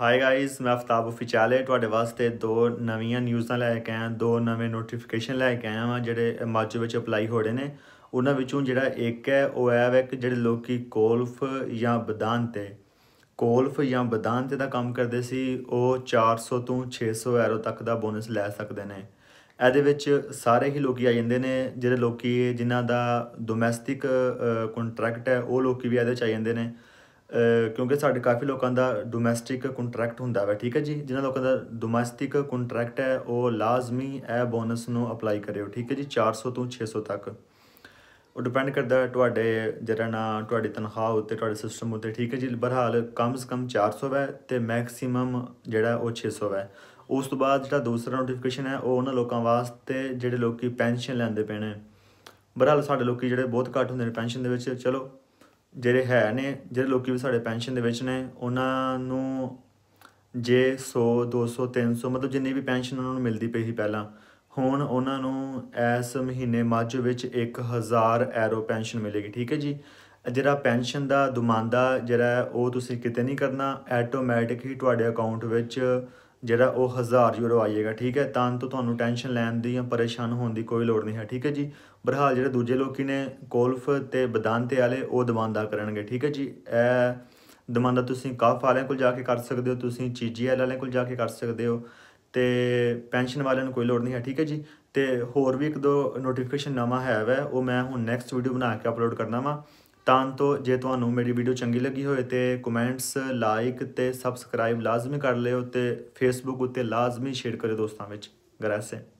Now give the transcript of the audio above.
high guys ਮੈਂ ਅਫਤਾਬ ਫਿਚਾਲੇ ਤੁਹਾਡੇ ਵਾਸਤੇ ਦੋ ਨਵੀਆਂ ਨਿਊਜ਼ਾਂ ਲੈ ਕੇ ਆਇਆ ਦੋ ਨਵੇਂ ਨੋਟੀਫਿਕੇਸ਼ਨ ਲੈ ਕੇ ਆਇਆ ਹਾਂ ਜਿਹੜੇ ਮੱਝ ਵਿੱਚ ਅਪਲਾਈ ਹੋ ਰਹੇ ਨੇ ਉਹਨਾਂ ਵਿੱਚੋਂ ਜਿਹੜਾ ਇੱਕ ਹੈ ਉਹ ਹੈ ਵੈਕ ਜਿਹੜੇ ਲੋਕੀ ਕੋਲਫ ਜਾਂ ਬਦਾਨ ਤੇ ਕੋਲਫ ਜਾਂ ਬਦਾਨ ਤੇ ਦਾ ਕੰਮ ਕਰਦੇ ਸੀ ਉਹ 400 ਤੋਂ 600 ਐਰੋ ਤੱਕ ਦਾ ਬੋਨਸ ਲੈ ਸਕਦੇ ਨੇ ਇਹਦੇ ਵਿੱਚ ਸਾਰੇ ਹੀ ਲੋਕੀ ਆ ਜਾਂਦੇ ਨੇ ਜਿਹੜੇ ਲੋਕੀ ਜਿਨ੍ਹਾਂ ਦਾ ਡੋਮੈਸਟਿਕ ਕੰਟਰੈਕਟ ਹੈ ਉਹ ਲੋਕੀ ਵੀ ਇਹਦੇ ਚ ਆ ਜਾਂਦੇ ਨੇ ਕਿਉਂਕਿ ਸਾਡੇ ਕਾਫੀ ਲੋਕਾਂ ਦਾ ਡੋਮੈਸਟਿਕ ਕੰਟਰੈਕਟ ਹੁੰਦਾ ਵਾ ਠੀਕ ਹੈ ਜੀ ਜਿਨ੍ਹਾਂ ਲੋਕਾਂ ਦਾ ਡੋਮੈਸਟਿਕ ਕੰਟਰੈਕਟ ਹੈ ਉਹ ਲਾਜ਼ਮੀ ਇਹ ਬੋਨਸ ਨੂੰ ਅਪਲਾਈ ਕਰਿਓ ਠੀਕ ਹੈ ਜੀ 400 ਤੋਂ 600 ਤੱਕ ਉਹ ਡਿਪੈਂਡ ਕਰਦਾ ਤੁਹਾਡੇ ਜਿਹੜਾ ਨਾ ਤੁਹਾਡੀ ਤਨਖਾਹ ਉੱਤੇ ਤੁਹਾਡੇ ਸਿਸਟਮ ਉੱਤੇ ਠੀਕ ਹੈ ਜੀ ਬਰਹਾਲ ਕਮਸ ਕਮ 400 ਹੈ ਤੇ ਮੈਕਸਿਮਮ ਜਿਹੜਾ ਉਹ 600 ਹੈ ਉਸ ਤੋਂ ਬਾਅਦ ਜਿਹੜਾ ਦੂਸਰਾ ਨੋਟੀਫਿਕੇਸ਼ਨ ਹੈ ਉਹ ਉਹਨਾਂ ਲੋਕਾਂ ਵਾਸਤੇ ਜਿਹੜੇ ਲੋਕੀ ਪੈਨਸ਼ਨ ਲੈਂਦੇ ਪੈਣੇ ਬਰਹਾਲ ਸਾਡੇ ਲੋਕੀ ਜਿਹੜੇ ਬਹੁਤ ਘੱਟ ਹੁੰਦੇ ਨੇ ਪੈਨਸ਼ਨ ਦੇ ਵਿੱਚ ਚਲੋ ਜਿਹੜੇ ਹੈ ਨੇ ਜਿਹੜੇ ਲੋਕੀ ਵੀ ਸਾਡੇ ਪੈਨਸ਼ਨ ਦੇ ਵਿੱਚ ਨੇ ਉਹਨਾਂ ਨੂੰ ਜੇ 100 200 300 ਮਤਲਬ ਜਿੰਨੀ ਵੀ ਪੈਨਸ਼ਨ ਉਹਨਾਂ ਨੂੰ ਮਿਲਦੀ ਪਈ ਸੀ ਪਹਿਲਾਂ ਹੁਣ ਉਹਨਾਂ ਨੂੰ ਇਸ ਮਹੀਨੇ ਮੱਝ ਵਿੱਚ 1000 ਐਰੋ ਪੈਨਸ਼ਨ ਮਿਲੇਗੀ ਠੀਕ ਹੈ ਜੀ ਜਿਹੜਾ ਪੈਨਸ਼ਨ ਦਾ ਦੁਮਾਂਦਾ ਜਿਹੜਾ ਉਹ ਤੁਸੀਂ ਕਿਤੇ ਨਹੀਂ ਕਰਨਾ ਆਟੋਮੈਟਿਕ ਹੀ ਤੁਹਾਡੇ ਅਕਾਊਂਟ ਵਿੱਚ ਜਿਹੜਾ ਉਹ 1000 ਯੂਰੋ ਆਏਗਾ ਠੀਕ ਹੈ ਤਾਂ ਤੋਂ ਤੁਹਾਨੂੰ ਟੈਨਸ਼ਨ ਲੈਣ ਦੀ ਜਾਂ ਪਰੇਸ਼ਾਨ ਹੋਣ ਦੀ ਕੋਈ ਲੋੜ ਨਹੀਂ ਹੈ ਠੀਕ ਹੈ ਜੀ ਬਰਹਾਲ ਜਿਹੜੇ ਦੂਜੇ ਲੋਕੀ ਨੇ ਕੋਲਫ ਤੇ ਬਦਾਂਤੇ ਵਾਲੇ ਉਹ ਦਮਾਂਦਾ ਕਰਨਗੇ ਠੀਕ ਹੈ ਜੀ ਇਹ ਦਮਾਂਦਾ ਤੁਸੀਂ ਕਾਫ ਵਾਲਿਆਂ ਕੋਲ ਜਾ ਕੇ ਕਰ ਸਕਦੇ ਹੋ ਤੁਸੀਂ ਚੀਜੀ ਵਾਲਿਆਂ ਕੋਲ ਜਾ ਕੇ ਕਰ ਸਕਦੇ ਹੋ ਤੇ ਪੈਨਸ਼ਨ ਵਾਲਿਆਂ ਨੂੰ ਕੋਈ ਲੋੜ ਨਹੀਂ ਹੈ ਠੀਕ ਹੈ ਜੀ ਤੇ ਹੋਰ ਵੀ ਇੱਕ ਦੋ ਨੋਟੀਫਿਕੇਸ਼ਨ ਨਵਾਂ ਹੈ ਵਾ ਉਹ ਮੈਂ ਹੁਣ ਨੈਕਸਟ ਵੀਡੀਓ ਬਣਾ ਕੇ ਅਪਲੋਡ ਕਰਨਾ ਵਾ ਤਾਂ ਤੋਂ ਜੇ ਤੁਹਾਨੂੰ ਮੇਰੀ ਵੀਡੀਓ ਚੰਗੀ ਲੱਗੀ ਹੋਵੇ ਤੇ ਕਮੈਂਟਸ ਲਾਈਕ ਤੇ ਸਬਸਕ੍ਰਾਈਬ ਲਾਜ਼ਮੀ ਕਰ ਲਿਓ ਤੇ ਫੇਸਬੁੱਕ ਉੱਤੇ ਲਾਜ਼ਮੀ ਸ਼ੇਅਰ ਕਰਿਓ ਦੋਸਤਾਂ ਵਿੱਚ ਗਰਾਸੇ